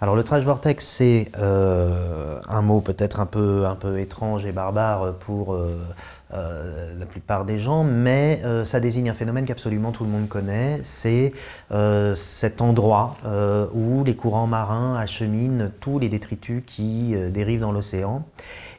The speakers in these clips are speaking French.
Alors le trash vortex, c'est euh, un mot peut-être un peu, un peu étrange et barbare pour euh, euh, la plupart des gens, mais ça désigne un phénomène qu'absolument tout le monde connaît, c'est cet endroit où les courants marins acheminent tous les détritus qui dérivent dans l'océan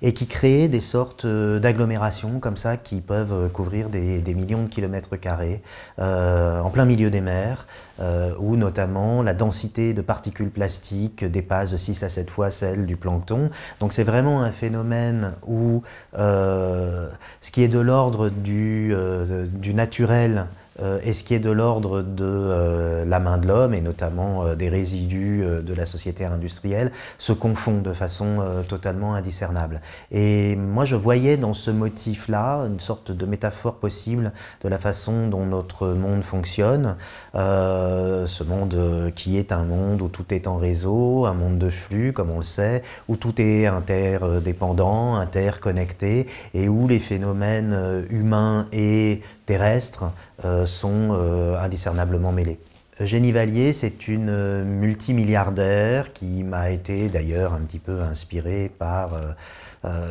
et qui créent des sortes d'agglomérations comme ça qui peuvent couvrir des millions de kilomètres carrés en plein milieu des mers euh, où notamment la densité de particules plastiques dépasse de 6 à 7 fois celle du plancton. Donc c'est vraiment un phénomène où euh, ce qui est de l'ordre du euh, naturel euh, et ce qui est de l'ordre de euh, la main de l'homme, et notamment euh, des résidus de la société industrielle, se confondent de façon totalement indiscernable. Et moi, je voyais dans ce motif-là une sorte de métaphore possible de la façon dont notre monde fonctionne, ce monde qui est un monde où tout est en réseau, un monde de flux, comme on le sait, où tout est interdépendant, interconnecté, et où les phénomènes humains et terrestres euh, sont euh, indiscernablement mêlés. Jenny Vallier, c'est une euh, multimilliardaire qui m'a été d'ailleurs un petit peu inspirée par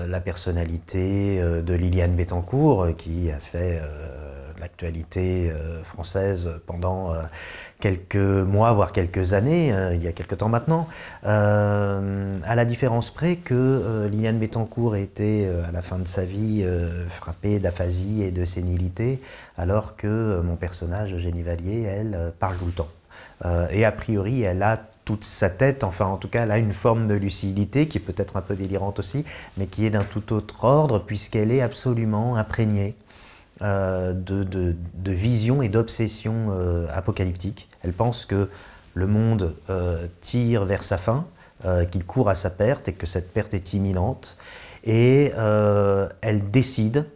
la personnalité de Liliane Bettencourt, qui a fait Actualité euh, française pendant euh, quelques mois, voire quelques années, hein, il y a quelques temps maintenant, euh, à la différence près que Liliane Bettencourt était, à la fin de sa vie, frappée d'aphasie et de sénilité, alors que mon personnage, Eugénie Vallier, elle, parle tout le temps. et a priori, elle a toute sa tête, enfin en tout cas, elle a une forme de lucidité qui est peut-être un peu délirante aussi, mais qui est d'un tout autre ordre puisqu'elle est absolument imprégnée euh, de, de, vision et d'obsession euh, apocalyptique. Elle pense que le monde euh, tire vers sa fin, qu'il court à sa perte et que cette perte est imminente. Et elle décide,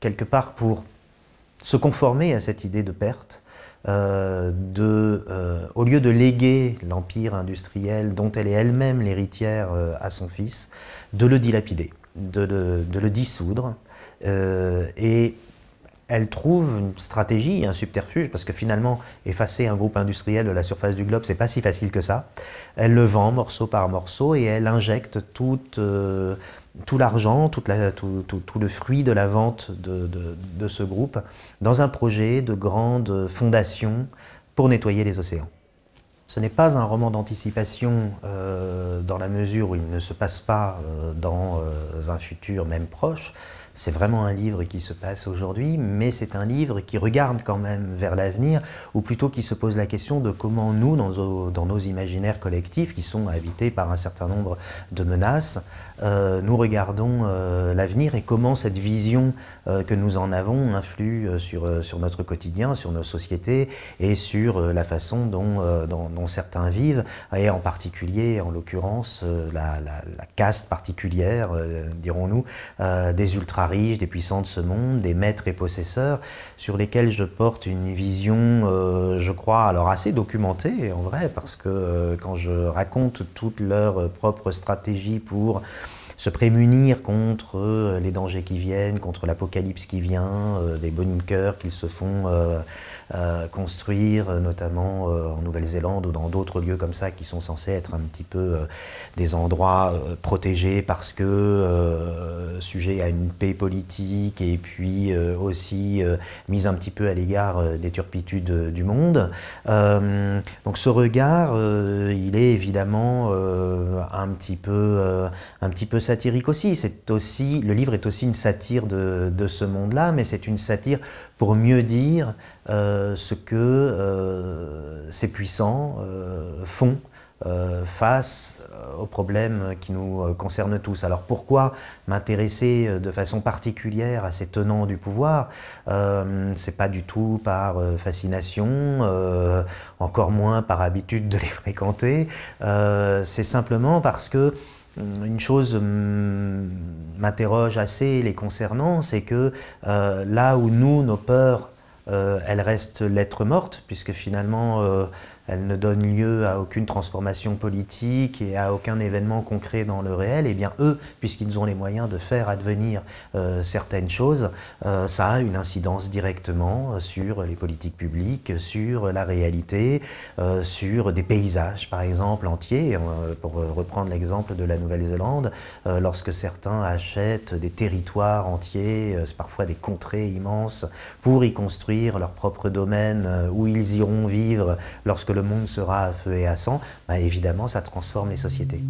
quelque part pour se conformer à cette idée de perte, de, au lieu de léguer l'empire industriel dont elle est elle-même l'héritière à son fils, de le dilapider, de le dissoudre euh, et elle trouve une stratégie, un subterfuge, parce que finalement, effacer un groupe industriel de la surface du globe, c'est pas si facile que ça. Elle le vend morceau par morceau et elle injecte tout, euh, l'argent, tout, le fruit de la vente de, ce groupe dans un projet de grande fondation pour nettoyer les océans. Ce n'est pas un roman d'anticipation euh, dans la mesure où il ne se passe pas dans un futur même proche, c'est vraiment un livre qui se passe aujourd'hui, mais c'est un livre qui regarde quand même vers l'avenir, ou plutôt qui se pose la question de comment nous, dans nos, imaginaires collectifs, qui sont habités par un certain nombre de menaces, euh, nous regardons euh, l'avenir et comment cette vision euh, que nous en avons influe sur, sur notre quotidien, sur nos sociétés et sur la façon dont, certains vivent, et en particulier, en l'occurrence, la, la, caste particulière, dirons-nous, des ultras des puissants de ce monde, des maîtres et possesseurs, sur lesquels je porte une vision, euh, je crois, alors assez documentée en vrai, parce que euh, quand je raconte toutes leurs euh, propres stratégies pour se prémunir contre euh, les dangers qui viennent, contre l'apocalypse qui vient, euh, des bunkers qu'ils se font euh, construire, notamment en Nouvelle-Zélande ou dans d'autres lieux comme ça qui sont censés être un petit peu des endroits protégés parce que sujet à une paix politique et puis aussi mise un petit peu à l'égard des turpitudes du monde. donc ce regard, il est évidemment un petit peu, un petit peu satirique aussi. C'est aussi le livre est aussi une satire de, ce monde-là, mais c'est une satire pour mieux dire euh, ce que euh, ces puissants euh, font face aux problèmes qui nous concernent tous. Alors pourquoi m'intéresser de façon particulière à ces tenants du pouvoir C'est pas du tout par fascination, encore moins par habitude de les fréquenter. C'est simplement parce que euh, une chose hum, m'interroge assez les concernant, c'est que euh, là où nous, nos peurs, euh, elles restent l'être morte puisque finalement, elle ne donne lieu à aucune transformation politique et à aucun événement concret dans le réel, et eh bien eux, puisqu'ils ont les moyens de faire advenir euh, certaines choses, euh, ça a une incidence directement euh, sur les politiques publiques, sur la réalité, sur des paysages, par exemple, entiers. Pour reprendre l'exemple de la Nouvelle-Zélande, lorsque certains achètent des territoires entiers, parfois des contrées immenses, pour y construire leur propre domaine où ils iront vivre lorsque le monde sera à feu et à sang, bah, évidemment, ça transforme les sociétés.